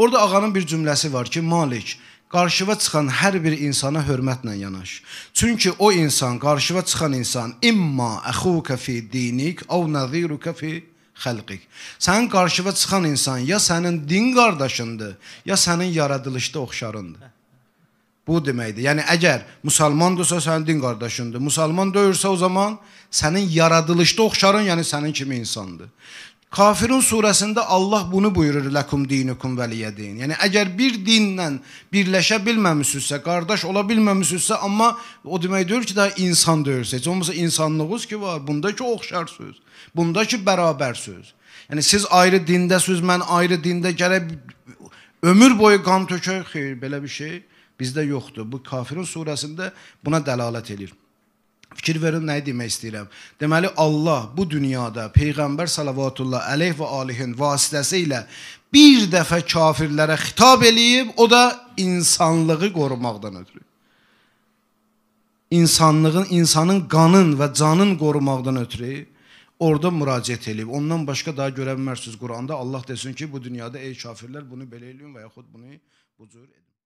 Orada ağanın bir cümləsi var ki, Malik, qarşıva çıxan hər bir insana hörmətlə yanaş. Çünki o insan, qarşıva çıxan insan imma əxuka fi dinik aw naziruka fi xəlqik. Sənin qarşıva çıxan insan ya sənin din qardaşındır, ya sənin yaradılışda oxşarındır. Bu deməkdir. Yəni əgər müsəlmandırsa sənin din qardaşındır. Müsəlman deyilsə o zaman sənin yaradılışda oxşarın, yəni sənin kimi insandır. Kafirun surəsində Allah bunu buyurur: "Lakum dinukum veliyə din." Yəni əgər bir dinlə birləşə bilməmisinizsə, qardaş ola bilməmisinizsə, amma o demək deyil ki, daha insan deyilsiniz. Heç olmasa insanlığınız ki var, bunda ki oxşar söz, bunda ki bərabər söz. Yəni siz ayrı dindəsiniz, mən ayrı dində gərək ömür boyu qan tökək, xeyr, belə bir şey bizdə yoxdur. Bu Kafirun surəsində buna dəlalət eləyir fikir verin nə demək istəyirəm. Deməli Allah bu dünyada peyğəmbər salavatullah əleyh və alihin vasitəsilə bir dəfə kafirlərə xitab eləyib, o da insanlığı qorumaqdan ötürü. İnsanlığın, insanın qanın və canın qorumaqdan ötürü orada müraciət eləyib. Ondan başqa daha görə bilmərsiniz Quranda Allah desin ki, bu dünyada ey kafirlər bunu belə eləyin və yaxud bunu bu cür edin.